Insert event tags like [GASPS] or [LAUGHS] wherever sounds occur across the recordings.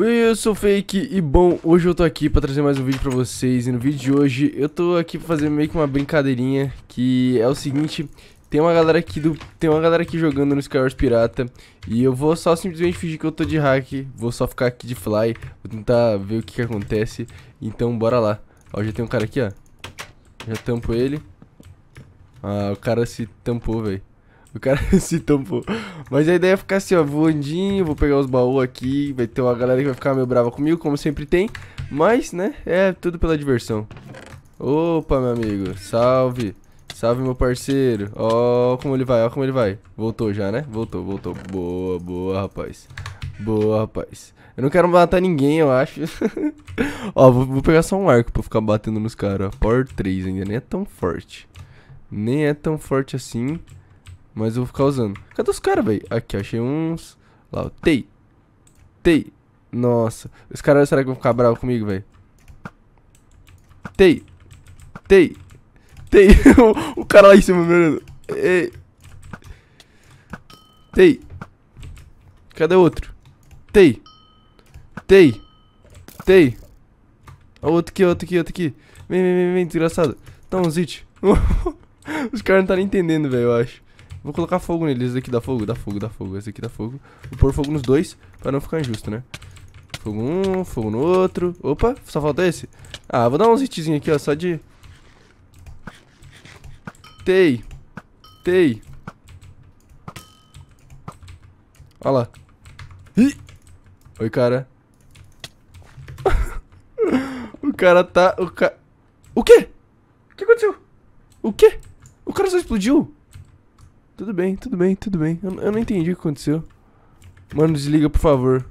Oi, eu sou Fake e bom, hoje eu tô aqui pra trazer mais um vídeo pra vocês E no vídeo de hoje eu tô aqui pra fazer meio que uma brincadeirinha Que é o seguinte, tem uma galera aqui, do, tem uma galera aqui jogando no Skywars Pirata E eu vou só simplesmente fingir que eu tô de hack Vou só ficar aqui de fly, vou tentar ver o que que acontece Então bora lá Ó, já tem um cara aqui, ó Já tampo ele Ah, o cara se tampou, velho o cara [LAUGHS] se tampou. Mas a ideia é ficar assim, ó, voandinho, vou pegar os baús aqui, vai ter uma galera que vai ficar meio brava comigo, como sempre tem. Mas, né, é tudo pela diversão. Opa, meu amigo, salve. Salve, meu parceiro. Ó como ele vai, ó como ele vai. Voltou já, né? Voltou, voltou. Boa, boa, rapaz. Boa, rapaz. Eu não quero matar ninguém, eu acho. [LAUGHS] ó, vou, vou, pegar só um arco pra ficar batendo nos caras, ó. Power 3 ainda, nem é tão forte. Nem é tão forte assim. Mas eu vou ficar usando. Cadê os caras, velho? Aqui, achei uns. Lá, ó. Tei. Tei. Nossa. Os caras, será que vão ficar bravos comigo, velho? Tei. Tei. Tei. [LAUGHS] o cara lá em cima, meu Deus. Ei. Tei. Cadê o outro? Tei. Tei. Tei. Outro aqui, outro aqui, outro aqui. Vem, vem, vem, vem, desgraçado. Dá zit. [LAUGHS] Os caras não tá nem entendendo, velho, eu acho. Vou colocar fogo neles. Esse aqui dá fogo, dá fogo, dá fogo. Esse aqui dá fogo. Vou pôr fogo nos dois pra não ficar injusto, né? Fogo um, fogo no outro. Opa, só falta esse? Ah, vou dar uns hitzinhos aqui, ó, só de... Tei. Tei. Olha lá. Ih. Oi, cara. [LAUGHS] o cara tá... O, ca... o quê? O que aconteceu? O quê? O cara só explodiu? Tudo bem, tudo bem, tudo bem. Eu, eu não entendi o que aconteceu. Mano, desliga, por favor.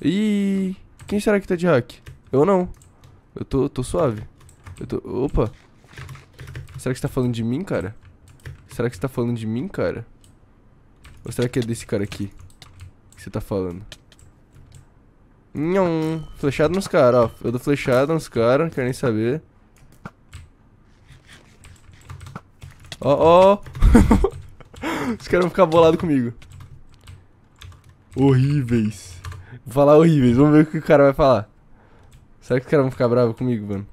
Ih, quem será que tá de hack? Eu não. Eu tô, tô suave. Eu tô... Opa. Será que você tá falando de mim, cara? Será que você tá falando de mim, cara? Ou será que é desse cara aqui? Que você tá falando? Nham. Flechado nos caras, ó. Eu dou flechada nos caras, não quero nem saber. Ó, oh, ó. Oh. [LAUGHS] Os caras vão ficar bolados comigo. Horríveis. Vou falar horríveis. Vamos ver o que o cara vai falar. Será que os caras vão ficar bravos comigo, mano?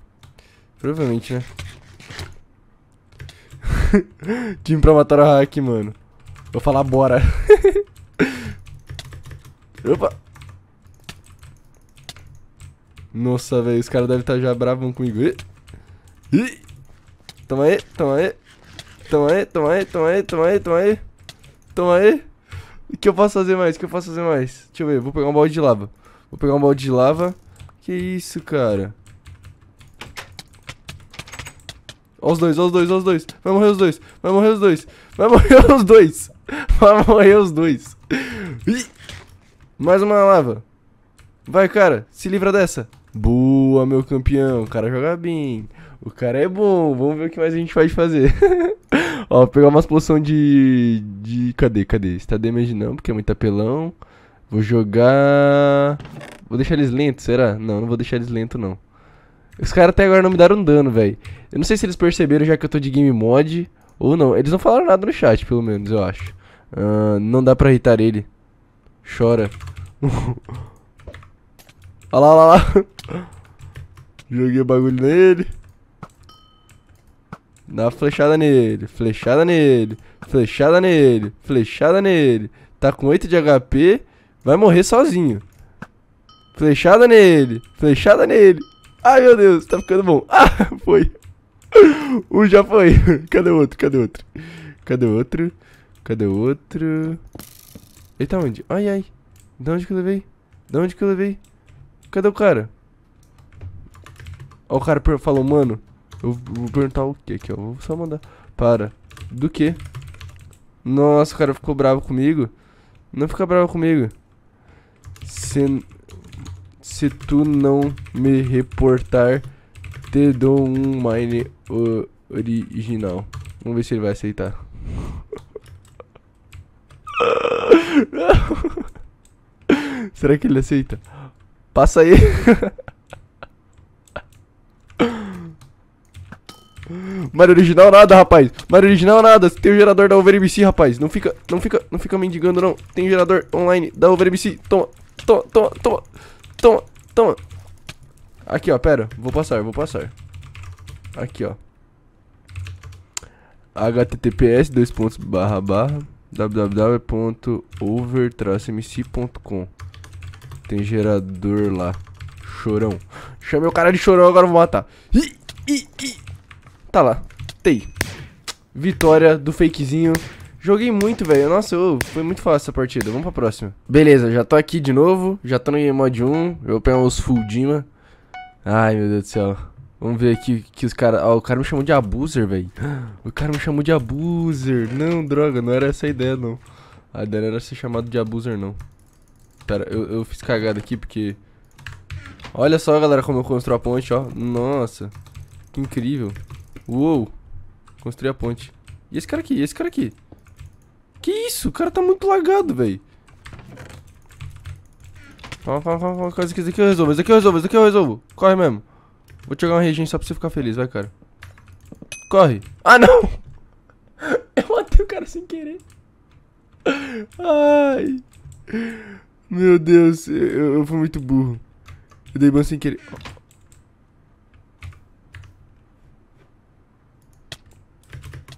Provavelmente, né? [LAUGHS] Time pra matar o hack, mano. Vou falar bora. [LAUGHS] Opa. Nossa, velho. Os caras devem estar já bravão comigo. Ih. Ih. Toma aí, toma aí. Toma então aí, toma então aí, toma então aí, toma aí, toma aí. Toma aí. O que eu posso fazer mais? O que eu posso fazer mais? Deixa eu ver, vou pegar um balde de lava. Vou pegar um balde de lava. Que isso, cara? Ó os dois, ó os dois, ó os dois. Vai morrer os dois, vai morrer os dois. Vai morrer [LAUGHS] os dois. Vai morrer os dois. Mais uma lava. Vai, cara, se livra dessa. Boa, meu campeão. O cara joga bem. O cara é bom, vamos ver o que mais a gente pode fazer. [LAUGHS] Ó, vou pegar umas poções de. de. Cadê? Cadê? Está damage não, porque é muito apelão. Vou jogar. Vou deixar eles lentos, será? Não, não vou deixar eles lentos não. Os caras até agora não me deram dano, velho. Eu não sei se eles perceberam já que eu tô de game mod ou não. Eles não falaram nada no chat, pelo menos, eu acho. Uh, não dá pra irritar ele. Chora. [LAUGHS] olha lá, olha lá. [LAUGHS] Joguei o bagulho nele. Dá uma flechada nele, flechada nele, flechada nele, flechada nele. Tá com 8 de HP, vai morrer sozinho. Flechada nele, flechada nele. Ai meu Deus, tá ficando bom. [LAUGHS] Ah, foi. Um já foi. [LAUGHS] Cadê o outro? Cadê o outro? Cadê o outro? Cadê o outro? Ele tá onde? Ai, ai. De onde que eu levei? De onde que eu levei? Cadê o cara? Ó, o cara falou, mano, eu vou perguntar o que aqui, ó. Vou só mandar. Para. Do que? Nossa, o cara ficou bravo comigo. Não fica bravo comigo. Se, se tu não me reportar, te dou um mine original. Vamos ver se ele vai aceitar. [LAUGHS] Será que ele aceita? Passa aí. [LAUGHS] Mario original nada, rapaz. Mario original nada. Tem o gerador da OverMC, rapaz. Não fica, não fica, não fica mendigando, não. Tem o gerador online da OverMC. Toma, toma, toma, toma, toma, toma. Aqui, ó, pera. Vou passar, vou passar. Aqui, ó. https dois pontos barra barra www.over-mc.com Tem gerador lá. Chorão. Chamei o cara de chorão, agora vou matar. Ih, ih, ih. Tá lá. tei Vitória do fakezinho. Joguei muito, velho. Nossa, foi muito fácil essa partida. Vamos pra próxima. Beleza, já tô aqui de novo. Já tô no Game Mod 1. Eu vou pegar os Full Dima. Ai, meu Deus do céu. Vamos ver aqui que os caras... Ó, oh, o cara me chamou de abuser, velho. [GASPS] O cara me chamou de abuser. Não, droga, não era essa a ideia, não. A ideia não era ser chamado de abuser, não. Pera, eu, eu fiz cagada aqui porque... Olha só, galera, como eu construo a ponte, ó. Nossa, que incrível. Uou. Construí a ponte. E esse cara aqui? E esse cara aqui? Que isso? O cara tá muito lagado, velho. Calma, calma, calma, calma. que aqui eu resolvo, isso aqui eu resolvo, esse aqui eu resolvo. Corre mesmo. Vou jogar uma regente só pra você ficar feliz, vai, cara. Corre. Ah, não! [LAUGHS] Eu matei o cara sem querer. Ai. Meu Deus, eu, eu fui muito burro. Eu dei ban sem querer.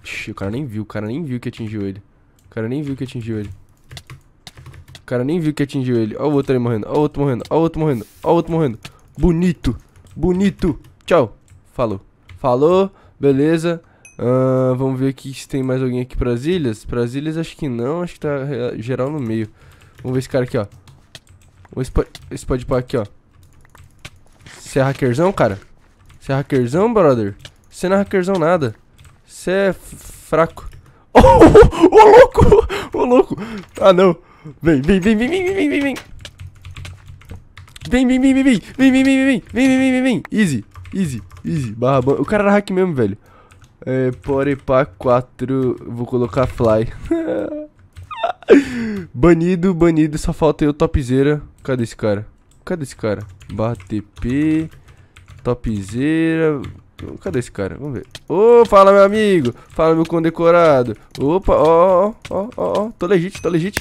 Ixi, o cara nem viu, o cara nem viu que atingiu ele. O cara nem viu que atingiu ele. O cara nem viu que atingiu ele. Ó o outro ali morrendo, ó o outro morrendo, ó o outro morrendo, ó o outro morrendo. Bonito, bonito. Tchau. Falou. Falou, beleza. Uh, vamos ver aqui se tem mais alguém aqui pras ilhas. Pras ilhas acho que não, acho que tá é, geral no meio. Vamos ver esse cara aqui, ó. Esse, pode pá aqui, ó. Você é hackerzão, cara? Você é hackerzão, brother? Você não é hackerzão nada. Você é fraco. Ô, oh, oh, louco! Ô, louco! Ah, não. Vem, vem, vem, vem, vem, vem, vem, vem. Vem, vem, vem, vem, vem, vem, vem, vem, vem, vem, vem, vem, vem, vem, vem, vem, Easy, easy, easy. Barra, o cara era hack mesmo, velho. É, vem, 4, vou colocar Fly. banido, banido, só falta eu, topzera. Cadê esse cara? Cadê esse cara? Barra TP, topzera, Cadê esse cara? Vamos ver. Ô, oh, fala, meu amigo. Fala, meu condecorado. Opa, ó, ó, ó, ó. Tô legit, tô legit,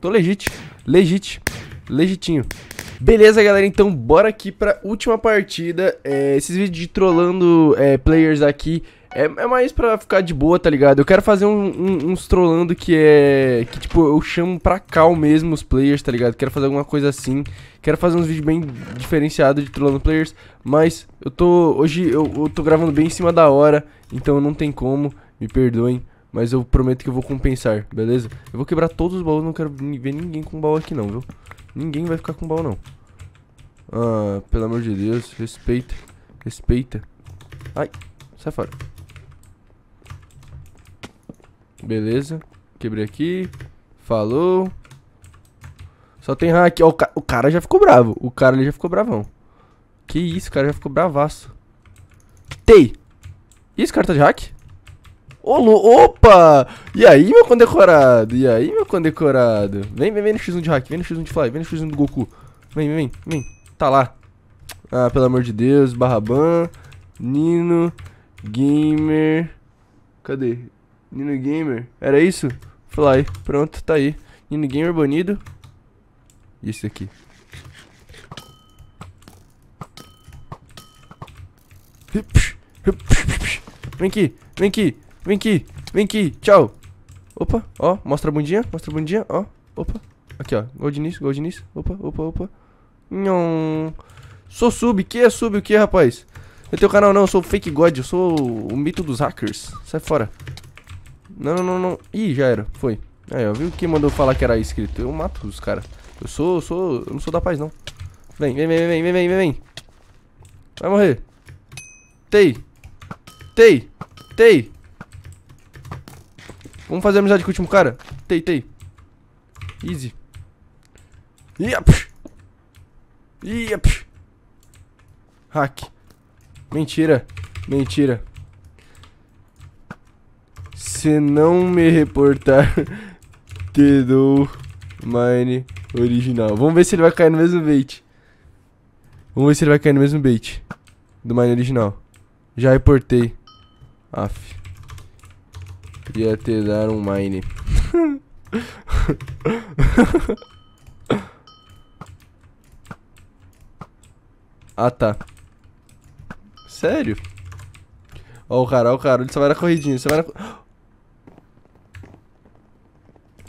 Tô legit, legit, Legitinho. Beleza, galera, então bora aqui pra última partida. É, esses vídeos de trollando é, players aqui é, é mais pra ficar de boa, tá ligado? Eu quero fazer um, um, uns trollando que é. Que tipo, eu chamo pra cal mesmo os players, tá ligado? Quero fazer alguma coisa assim. Quero fazer uns vídeos bem diferenciados de trollando players. Mas eu tô. Hoje eu, eu tô gravando bem em cima da hora. Então não tem como. Me perdoem. Mas eu prometo que eu vou compensar, beleza? Eu vou quebrar todos os baús, não quero ver ninguém com baú aqui não, viu? Ninguém vai ficar com baú não. Ah, pelo amor de Deus, respeita. Respeita. Ai, sai fora. Beleza. Quebrei aqui. Falou. Só tem RAM aqui. Ó, o, ca o, cara já ficou bravo. O cara ali já ficou bravão. Que isso, o cara já ficou bravaço. Tei! Ih, esse cara tá de hack? Ô, opa! E aí, meu condecorado? E aí, meu condecorado? Vem, vem, vem no X1 de hack, vem no X1 de fly, vem no X1 do Goku. Vem, vem, vem, vem. Tá lá. Ah, pelo amor de Deus, Barraban, Nino, Gamer. Cadê? Nino Gamer. Era isso? Fly. Pronto, tá aí. Nino Gamer banido. Isso aqui. Vem aqui, vem aqui, vem aqui, vem aqui, tchau. Opa, ó, mostra a bundinha, mostra a bundinha, ó, opa. Aqui, ó, gol de início, gol de início, opa, opa, opa. Nhon. Sou sub, que é sub o que, rapaz? É eu tenho canal não, eu sou fake god, eu sou o mito dos hackers. Sai fora. Não, não, não. Ih, já era. Foi. Aí, ó. Viu que mandou falar que era escrito? Eu mato os cara. Eu sou, eu sou... Eu não sou da paz, não. Vem, vem, vem, vem, vem, vem, vem, vem. Vai morrer. Tei. Tei. Tei. Vamos fazer amizade com o último cara. Tei, tei. Easy. Iap. Iap. Hack. Mentira. Mentira você não me reportar, [LAUGHS] te dou mine original. Vamos ver se ele vai cair no mesmo bait. Vamos ver se ele vai cair no mesmo bait do mine original. Já reportei. Aff. Queria te dar um mine. [LAUGHS] ah, tá. Sério? Ó o cara, ó o cara. Ele só vai na corridinha. Só vai na...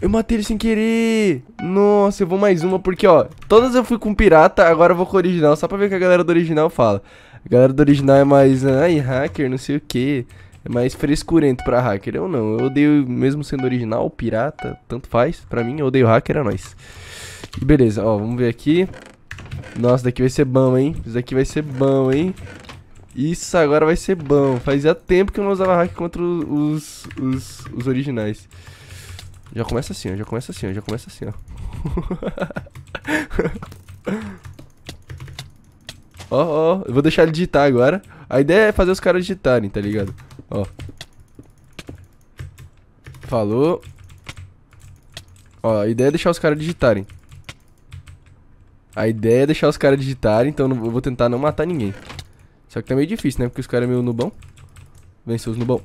Eu matei ele sem querer. Nossa, eu vou mais uma, porque, ó, todas eu fui com pirata, agora eu vou com o original, só pra ver o que a galera do original fala. A galera do original é mais, ai, hacker, não sei o que. É mais frescurento pra hacker. Eu não, eu odeio, mesmo sendo original, pirata, tanto faz. Pra mim, eu odeio hacker, é nóis. Beleza, ó, vamos ver aqui. Nossa, daqui vai ser bom, hein? Isso daqui vai ser bom, hein? Isso agora vai ser bom. Fazia tempo que eu não usava hack contra os, os, os originais. Já começa assim, ó, já começa assim, ó, já começa assim, ó. [LAUGHS] Ó, ó, eu vou deixar ele digitar agora. A ideia é fazer os caras digitarem, tá ligado? Ó. Falou. Ó, a ideia é deixar os caras digitarem. A ideia é deixar os caras digitarem, então eu vou tentar não matar ninguém. Só que tá meio difícil, né? Porque os caras é meio nubão. Venceu os nubão.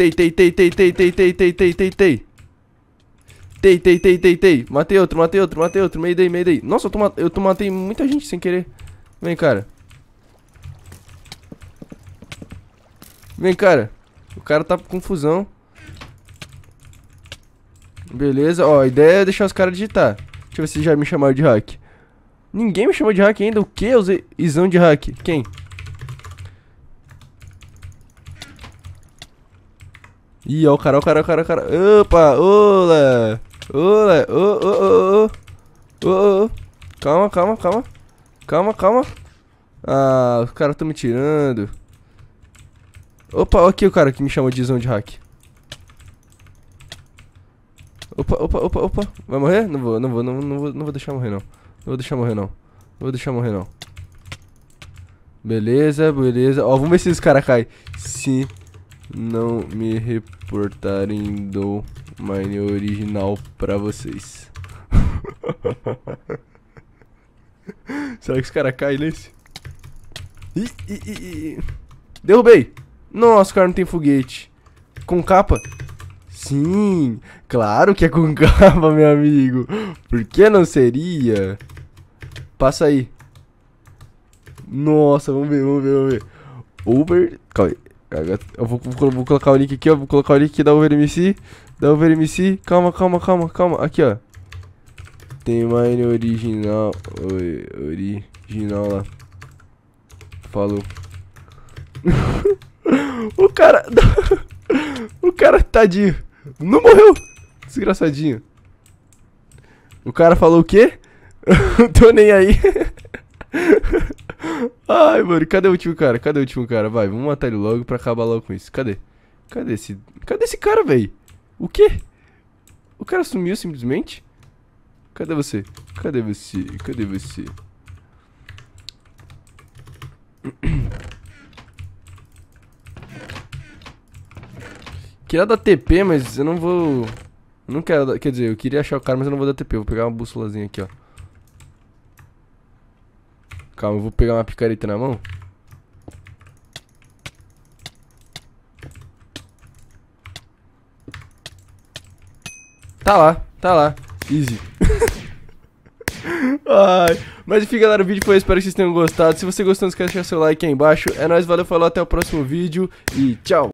Tei, tei, tei, tei, tei, tei, tei, tei, tei, tei, tei. Tei, tei, tei, tei, tei. Matei outro, matei outro, matei outro. Meio daí, meio daí. Nossa, eu, tô, mat... eu tô matei muita gente sem querer. Vem, cara. Vem, cara. O cara tá com confusão. Beleza, ó, a ideia é deixar os caras digitar. Deixa eu ver se já me chamaram de hack. Ninguém me chamou de hack ainda. O que? Os isão de hack. Quem? Ih, ó o cara, ó o cara, ó o cara, ó o cara. Opa, olá. Olá, ô, ô, ô, ô. Ô, ô, Calma, calma, calma. Calma, calma. Ah, os caras estão me tirando. Opa, aqui o cara que me chamou de zão de hack. Opa, opa, opa, opa. Vai morrer? Não vou, não vou, não, não vou, não vou deixar morrer não. Não vou deixar morrer não. Não vou deixar morrer não. Beleza, beleza. Ó, vamos ver se esse cara cai. Sim não me reportarem, do mine original pra vocês. [LAUGHS] Será que os caras caem nesse? I, I, I, Derrubei! Nossa, o cara não tem foguete. Com capa? Sim, claro que é com [LAUGHS] capa, meu amigo. Por que não seria? Passa aí. Nossa, vamos ver, vamos ver, vamos ver. Over... Calma aí. Eu vou, vou, vou, colocar o link aqui, ó. Vou colocar o link da UverMC. Da UverMC. Calma, calma, calma, calma. Aqui, ó. Tem mine original. Oi, original lá. Falou. [LAUGHS] o cara. [LAUGHS] o cara, tadinho. Tá não morreu. Desgraçadinho. O cara falou o quê? [LAUGHS] Tô nem aí. Ai, mano, cadê o último cara? Cadê o último cara? Vai, vamos matar ele logo pra acabar logo com isso. Cadê? Cadê esse... Cadê esse cara, velho? O quê? O cara sumiu simplesmente? Cadê você? Cadê você? Cadê você? [CLEARS THROAT] Queria dar TP, mas eu não vou... Eu não quero Quer dizer, eu queria achar o cara, mas eu não vou dar TP. Eu vou pegar uma bússolazinha aqui, ó. Calma, eu vou pegar uma picareta na mão. Tá lá, tá lá. Easy. [LAUGHS] Ai. Mas enfim, galera, o vídeo foi Espero que vocês tenham gostado. Se você gostou, não esquece de deixar seu like aí embaixo. É nóis, valeu, falou, até o próximo vídeo e tchau.